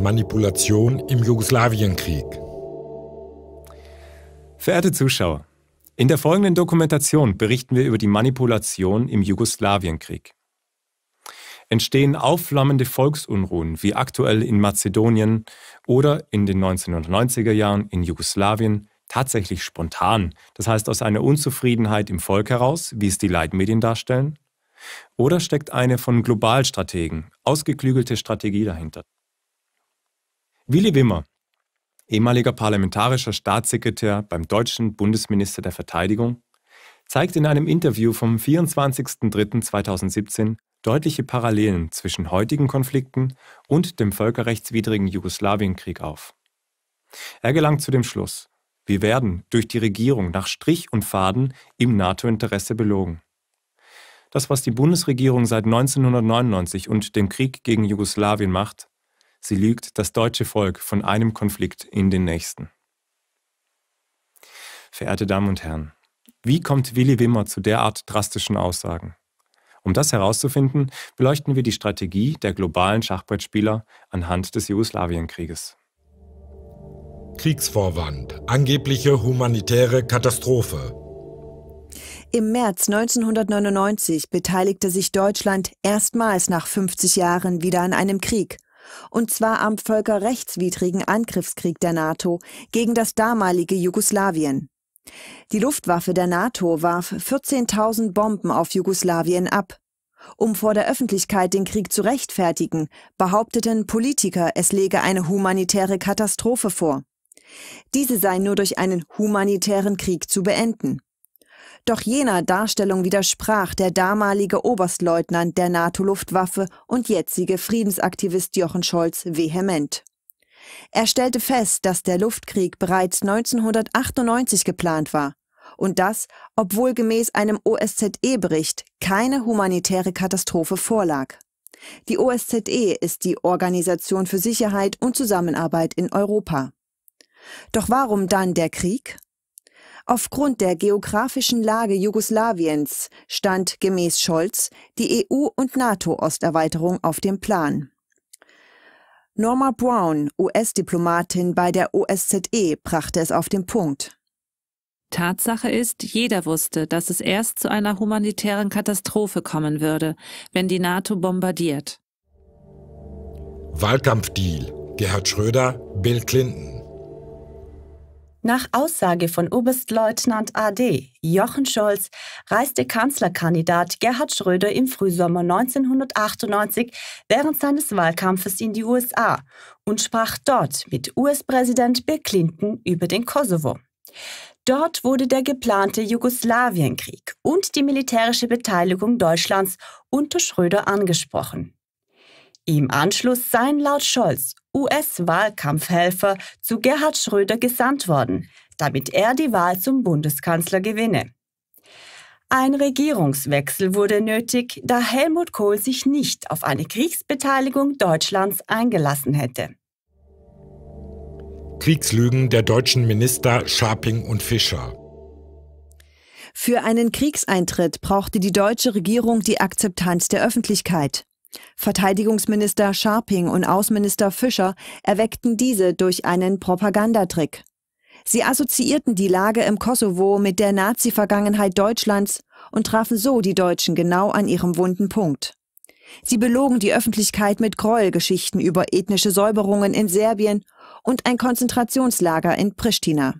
Manipulation im Jugoslawienkrieg. Verehrte Zuschauer, in der folgenden Dokumentation berichten wir über die Manipulation im Jugoslawienkrieg. Entstehen aufflammende Volksunruhen wie aktuell in Mazedonien oder in den 1990er Jahren in Jugoslawien tatsächlich spontan, das heißt aus einer Unzufriedenheit im Volk heraus, wie es die Leitmedien darstellen? Oder steckt eine von Globalstrategen ausgeklügelte Strategie dahinter? Willy Wimmer, ehemaliger parlamentarischer Staatssekretär beim deutschen Bundesminister der Verteidigung, zeigt in einem Interview vom 24.03.2017 deutliche Parallelen zwischen heutigen Konflikten und dem völkerrechtswidrigen Jugoslawienkrieg auf. Er gelangt zu dem Schluss, wir werden durch die Regierung nach Strich und Faden im NATO-Interesse belogen. Das, was die Bundesregierung seit 1999 und dem Krieg gegen Jugoslawien macht, Sie lügt das deutsche Volk von einem Konflikt in den nächsten. Verehrte Damen und Herren, wie kommt Willy Wimmer zu derart drastischen Aussagen? Um das herauszufinden, beleuchten wir die Strategie der globalen Schachbrettspieler anhand des Jugoslawienkrieges. Kriegsvorwand, angebliche humanitäre Katastrophe. Im März 1999 beteiligte sich Deutschland erstmals nach 50 Jahren wieder an einem Krieg – und zwar am völkerrechtswidrigen Angriffskrieg der NATO gegen das damalige Jugoslawien. Die Luftwaffe der NATO warf 14.000 Bomben auf Jugoslawien ab. Um vor der Öffentlichkeit den Krieg zu rechtfertigen, behaupteten Politiker, es läge eine humanitäre Katastrophe vor. Diese sei nur durch einen humanitären Krieg zu beenden. Doch jener Darstellung widersprach der damalige Oberstleutnant der NATO-Luftwaffe und jetzige Friedensaktivist Jochen Scholz vehement. Er stellte fest, dass der Luftkrieg bereits 1998 geplant war und dass, obwohl gemäß einem OSZE-Bericht keine humanitäre Katastrophe vorlag. Die OSZE ist die Organisation für Sicherheit und Zusammenarbeit in Europa. Doch warum dann der Krieg? Aufgrund der geografischen Lage Jugoslawiens stand gemäß Scholz die EU- und NATO-Osterweiterung auf dem Plan. Norma Brown, US-Diplomatin bei der OSZE, brachte es auf den Punkt. Tatsache ist, jeder wusste, dass es erst zu einer humanitären Katastrophe kommen würde, wenn die NATO bombardiert. Wahlkampfdeal Gerhard Schröder, Bill Clinton. Nach Aussage von Oberstleutnant AD Jochen Scholz reiste Kanzlerkandidat Gerhard Schröder im Frühsommer 1998 während seines Wahlkampfes in die USA und sprach dort mit US-Präsident Bill Clinton über den Kosovo. Dort wurde der geplante Jugoslawienkrieg und die militärische Beteiligung Deutschlands unter Schröder angesprochen. Im Anschluss seien laut Scholz US-Wahlkampfhelfer zu Gerhard Schröder gesandt worden, damit er die Wahl zum Bundeskanzler gewinne. Ein Regierungswechsel wurde nötig, da Helmut Kohl sich nicht auf eine Kriegsbeteiligung Deutschlands eingelassen hätte. Kriegslügen der deutschen Minister Scharping und Fischer. Für einen Kriegseintritt brauchte die deutsche Regierung die Akzeptanz der Öffentlichkeit. Verteidigungsminister Scharping und Außenminister Fischer erweckten diese durch einen Propagandatrick. Sie assoziierten die Lage im Kosovo mit der Nazi-Vergangenheit Deutschlands und trafen so die Deutschen genau an ihrem wunden Punkt. Sie belogen die Öffentlichkeit mit Gräuelgeschichten über ethnische Säuberungen in Serbien und ein Konzentrationslager in Pristina.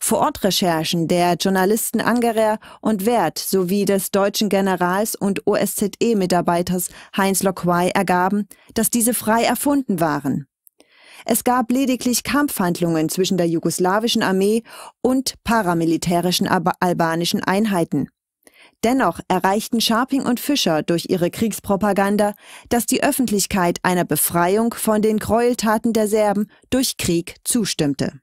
Vor Ort Recherchen der Journalisten Angerer und Wert sowie des deutschen Generals und OSZE-Mitarbeiters Heinz Loquay ergaben, dass diese frei erfunden waren. Es gab lediglich Kampfhandlungen zwischen der jugoslawischen Armee und paramilitärischen Alba albanischen Einheiten. Dennoch erreichten Scharping und Fischer durch ihre Kriegspropaganda, dass die Öffentlichkeit einer Befreiung von den Gräueltaten der Serben durch Krieg zustimmte.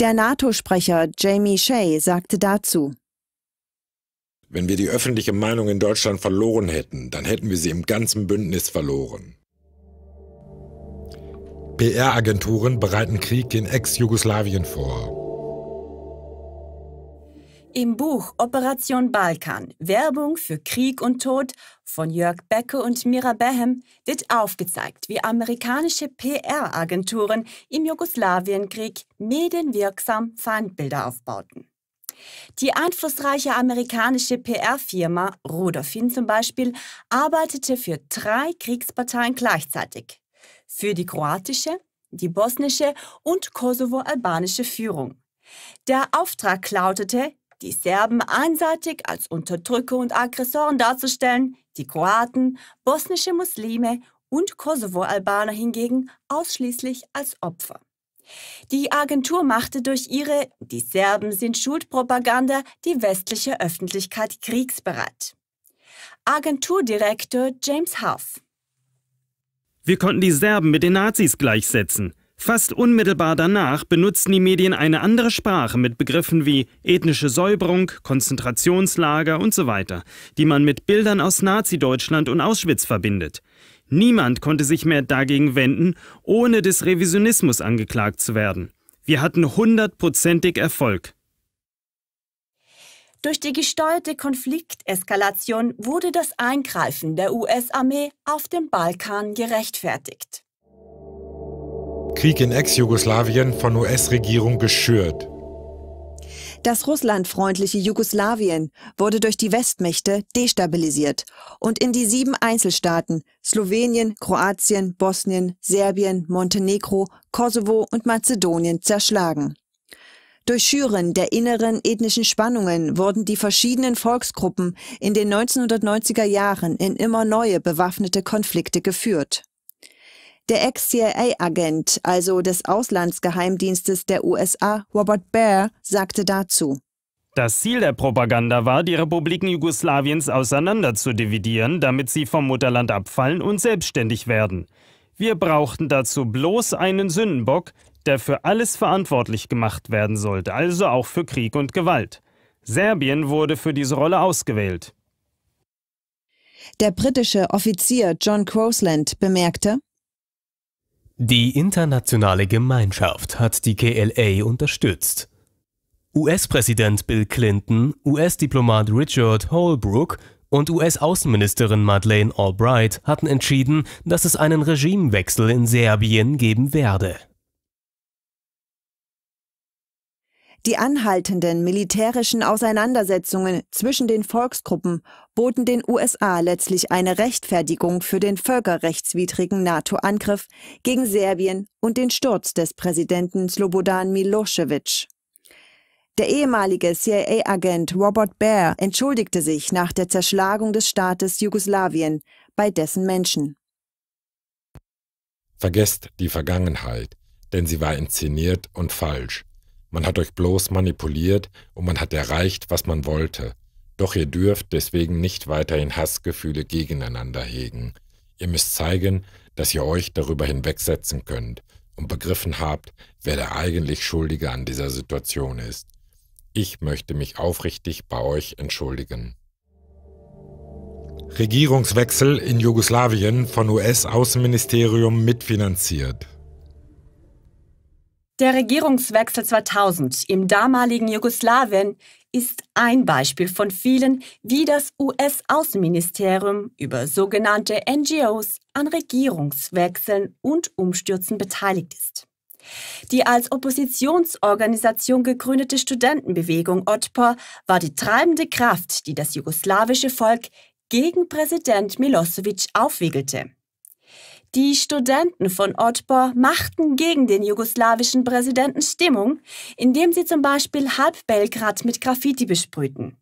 Der NATO-Sprecher Jamie Shea sagte dazu, Wenn wir die öffentliche Meinung in Deutschland verloren hätten, dann hätten wir sie im ganzen Bündnis verloren. PR-Agenturen bereiten Krieg in Ex-Jugoslawien vor. Im Buch Operation Balkan – Werbung für Krieg und Tod von Jörg Becke und Mira Behem wird aufgezeigt, wie amerikanische PR-Agenturen im Jugoslawienkrieg medienwirksam Feindbilder aufbauten. Die einflussreiche amerikanische PR-Firma Rudolfin zum Beispiel arbeitete für drei Kriegsparteien gleichzeitig. Für die kroatische, die bosnische und kosovo-albanische Führung. Der Auftrag lautete, die Serben einseitig als Unterdrücker und Aggressoren darzustellen, die Kroaten, bosnische Muslime und Kosovo-Albaner hingegen ausschließlich als Opfer. Die Agentur machte durch ihre Die Serben sind Schuldpropaganda die westliche Öffentlichkeit kriegsbereit. Agenturdirektor James Huff. Wir konnten die Serben mit den Nazis gleichsetzen. Fast unmittelbar danach benutzten die Medien eine andere Sprache mit Begriffen wie ethnische Säuberung, Konzentrationslager und so weiter, die man mit Bildern aus Nazi-Deutschland und Auschwitz verbindet. Niemand konnte sich mehr dagegen wenden, ohne des Revisionismus angeklagt zu werden. Wir hatten hundertprozentig Erfolg. Durch die gesteuerte Konflikteskalation wurde das Eingreifen der US-Armee auf dem Balkan gerechtfertigt. Krieg in Ex-Jugoslawien von US-Regierung geschürt. Das russlandfreundliche Jugoslawien wurde durch die Westmächte destabilisiert und in die sieben Einzelstaaten Slowenien, Kroatien, Bosnien, Serbien, Montenegro, Kosovo und Mazedonien zerschlagen. Durch Schüren der inneren ethnischen Spannungen wurden die verschiedenen Volksgruppen in den 1990er Jahren in immer neue bewaffnete Konflikte geführt. Der Ex-CIA-Agent, also des Auslandsgeheimdienstes der USA, Robert Baer, sagte dazu. Das Ziel der Propaganda war, die Republiken Jugoslawiens auseinander zu dividieren, damit sie vom Mutterland abfallen und selbstständig werden. Wir brauchten dazu bloß einen Sündenbock, der für alles verantwortlich gemacht werden sollte, also auch für Krieg und Gewalt. Serbien wurde für diese Rolle ausgewählt. Der britische Offizier John Crosland bemerkte, die internationale Gemeinschaft hat die KLA unterstützt. US-Präsident Bill Clinton, US-Diplomat Richard Holbrooke und US-Außenministerin Madeleine Albright hatten entschieden, dass es einen Regimewechsel in Serbien geben werde. Die anhaltenden militärischen Auseinandersetzungen zwischen den Volksgruppen boten den USA letztlich eine Rechtfertigung für den völkerrechtswidrigen NATO-Angriff gegen Serbien und den Sturz des Präsidenten Slobodan Milosevic. Der ehemalige CIA-Agent Robert Baer entschuldigte sich nach der Zerschlagung des Staates Jugoslawien bei dessen Menschen. Vergesst die Vergangenheit, denn sie war inszeniert und falsch. Man hat euch bloß manipuliert und man hat erreicht, was man wollte. Doch ihr dürft deswegen nicht weiterhin Hassgefühle gegeneinander hegen. Ihr müsst zeigen, dass ihr euch darüber hinwegsetzen könnt und begriffen habt, wer der eigentlich Schuldige an dieser Situation ist. Ich möchte mich aufrichtig bei euch entschuldigen. Regierungswechsel in Jugoslawien von US-Außenministerium mitfinanziert. Der Regierungswechsel 2000 im damaligen Jugoslawien ist ein Beispiel von vielen, wie das US-Außenministerium über sogenannte NGOs an Regierungswechseln und Umstürzen beteiligt ist. Die als Oppositionsorganisation gegründete Studentenbewegung Otpor war die treibende Kraft, die das jugoslawische Volk gegen Präsident Milosevic aufwiegelte. Die Studenten von Otpor machten gegen den jugoslawischen Präsidenten Stimmung, indem sie zum Beispiel halb Belgrad mit Graffiti besprühten.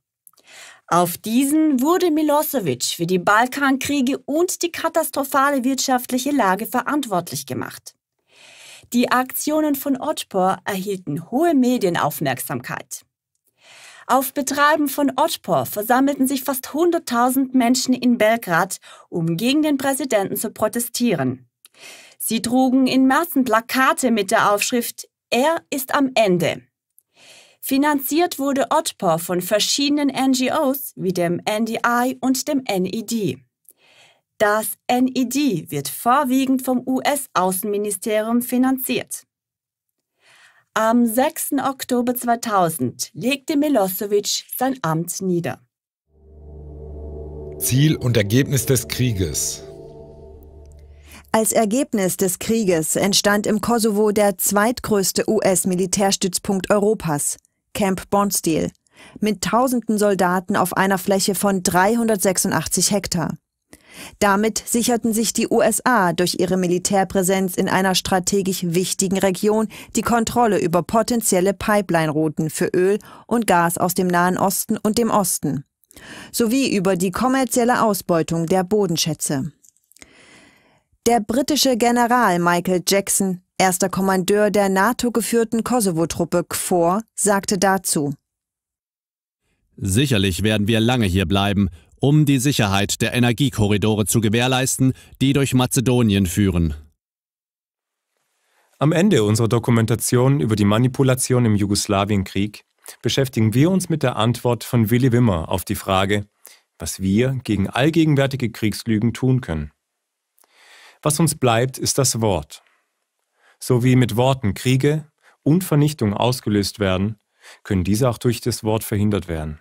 Auf diesen wurde Milosevic für die Balkankriege und die katastrophale wirtschaftliche Lage verantwortlich gemacht. Die Aktionen von Otpor erhielten hohe Medienaufmerksamkeit. Auf Betreiben von Otpor versammelten sich fast 100.000 Menschen in Belgrad, um gegen den Präsidenten zu protestieren. Sie trugen in Märzen Plakate mit der Aufschrift Er ist am Ende. Finanziert wurde Otpor von verschiedenen NGOs wie dem NDI und dem NED. Das NED wird vorwiegend vom US-Außenministerium finanziert. Am 6. Oktober 2000 legte Milosevic sein Amt nieder. Ziel und Ergebnis des Krieges. Als Ergebnis des Krieges entstand im Kosovo der zweitgrößte US-Militärstützpunkt Europas, Camp Bondsteel, mit tausenden Soldaten auf einer Fläche von 386 Hektar. Damit sicherten sich die USA durch ihre Militärpräsenz in einer strategisch wichtigen Region die Kontrolle über potenzielle Pipeline-Routen für Öl und Gas aus dem Nahen Osten und dem Osten sowie über die kommerzielle Ausbeutung der Bodenschätze. Der britische General Michael Jackson, erster Kommandeur der NATO-geführten Kosovo-Truppe KFOR, sagte dazu, Sicherlich werden wir lange hier bleiben um die Sicherheit der Energiekorridore zu gewährleisten, die durch Mazedonien führen. Am Ende unserer Dokumentation über die Manipulation im Jugoslawienkrieg beschäftigen wir uns mit der Antwort von Willy Wimmer auf die Frage, was wir gegen allgegenwärtige Kriegslügen tun können. Was uns bleibt, ist das Wort. So wie mit Worten Kriege und Vernichtung ausgelöst werden, können diese auch durch das Wort verhindert werden.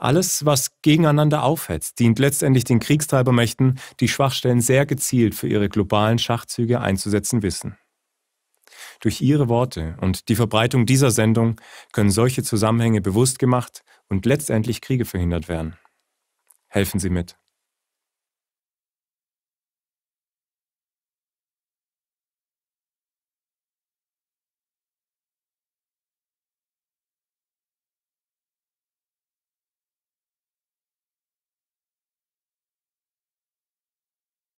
Alles, was gegeneinander aufhetzt, dient letztendlich den Kriegstreibermächten, die Schwachstellen sehr gezielt für ihre globalen Schachzüge einzusetzen wissen. Durch Ihre Worte und die Verbreitung dieser Sendung können solche Zusammenhänge bewusst gemacht und letztendlich Kriege verhindert werden. Helfen Sie mit.